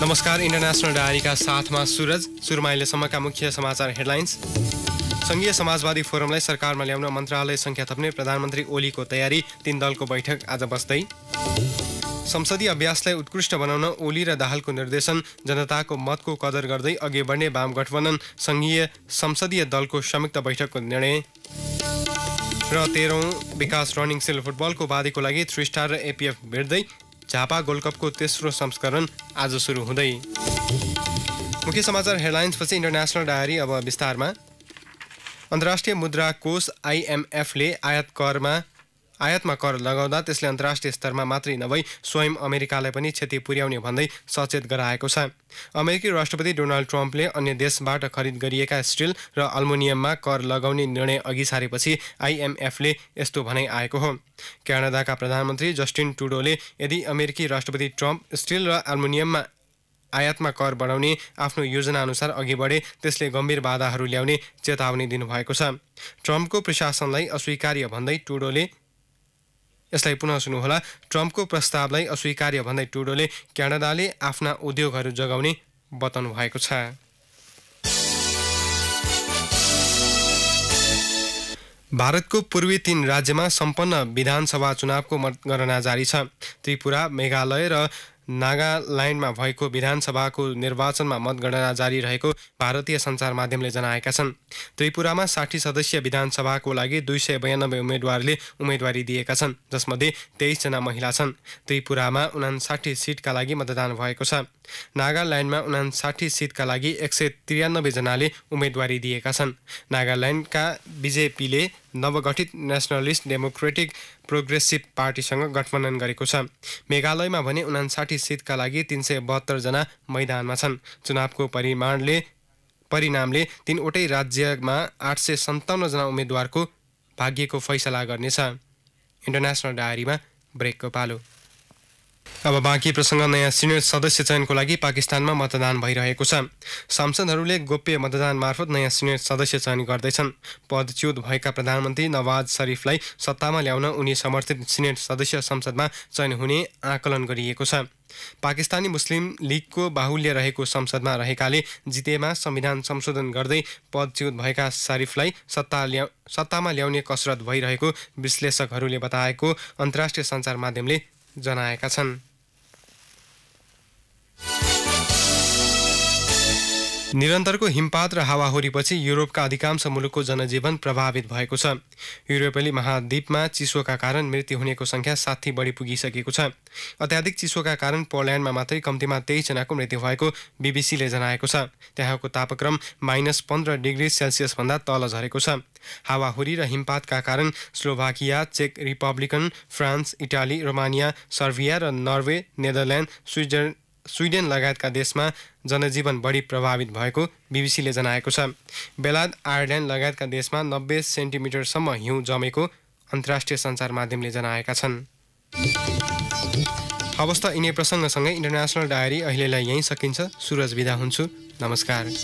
नमस्कार इन्टरनेसनल डायरीका साथमा सुरज सुरुमा अहिलेसम्मका मुख्य समाचार हेडलाइन्स सङ्घीय समाजवादी फोरमलाई सरकारमा ल्याउन मन्त्रालय सङ्ख्या थप्ने प्रधानमन्त्री ओलीको तयारी तीन दलको बैठक आज बस्दै संसदीय अभ्यासलाई उत्कृष्ट बनाउन ओली र दाहालको निर्देशन जनताको मतको कदर गर्दै अघि बढ्ने वाम गठबन्धन सङ्घीय संसदीय दलको संयुक्त बैठकको निर्णय र तेह्रौँ विकास रनिङ सेल फुटबलको उपाधिको लागि थ्री स्टार र एपिएफ भेट्दै झापा कपको तेस्रो संस्करण आज सुरु हुँदै मुख्य समाचार हेडलाइन्सपछि इन्टरनेसनल डायरी अब विस्तारमा अन्तर्राष्ट्रिय मुद्रा कोष आइएमएफले आयात करमा आयातमा कर लगाउँदा त्यसले अन्तर्राष्ट्रिय स्तरमा मात्रै नभई स्वयं अमेरिकालाई पनि क्षति पुर्याउने भन्दै सचेत गराएको छ अमेरिकी राष्ट्रपति डोनाल्ड ट्रम्पले अन्य देशबाट खरिद गरिएका स्टिल र अल्मुनियममा कर लगाउने निर्णय अघि सारेपछि आइएमएफले यस्तो भनाइ आएको हो क्यानाडाका प्रधानमन्त्री जस्टिन टुडोले यदि अमेरिकी राष्ट्रपति ट्रम्प स्टिल र अल्मुनियममा आयातमा कर बढाउने आफ्नो योजनाअनुसार अघि बढे त्यसले गम्भीर बाधाहरू ल्याउने चेतावनी दिनुभएको छ ट्रम्पको प्रशासनलाई अस्वीकार्य भन्दै टुडोले यसलाई पुनः सुन्नुहोला ट्रम्पको प्रस्तावलाई अस्वीकार्य भन्दै टुडोले क्यानाडाले आफ्ना उद्योगहरू जगाउने बताउनु भएको छ भारतको पूर्वी तीन राज्यमा सम्पन्न विधानसभा चुनावको मतगणना जारी छ त्रिपुरा मेघालय र नागाल्यान्डमा भएको विधानसभाको निर्वाचनमा मतगणना जारी रहेको भारतीय सञ्चार माध्यमले जनाएका छन् त्रिपुरामा साठी सदस्यीय विधानसभाको लागि दुई सय बयानब्बे उम्मेद्वारले उम्मेदवारी दिएका छन् जसमध्ये तेइसजना महिला छन् त्रिपुरामा उनासाठी सिटका लागि मतदान भएको छ नागाल्यान्डमा उनासाठी सिटका लागि एक सय त्रियानब्बेजनाले उम्मेदवारी दिएका छन् नागाल्यान्डका बिजेपीले नवगठित नेसनलिस्ट डेमोक्रेटिक प्रोग्रेसिभ पार्टीसँग गठबन्धन गरेको छ मेघालयमा भने उनासाठी सिटका लागि तिन सय बहत्तरजना मैदानमा छन् चुनावको परिमाणले परिणामले तिनवटै राज्यमा आठ सय सन्ताउन्नजना उम्मेद्वारको भाग्यको फैसला गर्नेछ इन्टरनेसनल डायरीमा ब्रेकको पालो अब बाँकी प्रसङ्ग नयाँ सिनियर सदस्य चयनको लागि पाकिस्तानमा मतदान भइरहेको छ सांसदहरूले गोप्य मतदान मार्फत नयाँ सिनियर सदस्य चयन गर्दैछन् पदच्युत भएका प्रधानमन्त्री नवाज शरीफलाई सत्तामा ल्याउन उनी समर्थित सिनेट सदस्य संसदमा चयन हुने आकलन गरिएको छ पाकिस्तानी मुस्लिम लिगको बाहुल्य रहेको संसदमा रहेकाले जितेमा संविधान संशोधन गर्दै पदच्युत भएका शरीफलाई सत्ता ल्या सत्तामा ल्याउने कसरत भइरहेको विश्लेषकहरूले बताएको अन्तर्राष्ट्रिय सञ्चार माध्यमले जनाएका छन् निरन्तरको हिमपात र हावाहोरीपछि युरोपका अधिकांश मुलुकको जनजीवन प्रभावित भएको छ युरोपेली महाद्वीपमा चिसोका कारण मृत्यु हुनेको सङ्ख्या साथी बढी पुगिसकेको छ अत्याधिक चिसोका कारण पोल्यान्डमा मात्रै कम्तीमा तेइसजनाको मृत्यु भएको बिबिसीले जनाएको छ त्यहाँको तापक्रम माइनस पन्ध्र डिग्री सेल्सियसभन्दा तल झरेको छ हावाहुरी र हिमपातका कारण स्लोभाकिया चेक Republic France Italy Romania Serbia र नर्वे नेदरल्यान्ड स्विजर स्विडेन लगायतका देशमा जनजीवन बढी प्रभावित भएको बिबिसीले जनाएको छ बेलायत आयरल्यान्ड लगायतका देशमा नब्बे सेन्टिमिटरसम्म हिउँ जमेको अन्तर्राष्ट्रिय सञ्चार माध्यमले जनाएका छन् अवस्था यिनै प्रसङ्गसँगै इन्टरनेसनल डायरी अहिलेलाई यहीँ सकिन्छ सुरज विदा हुन्छु नमस्कार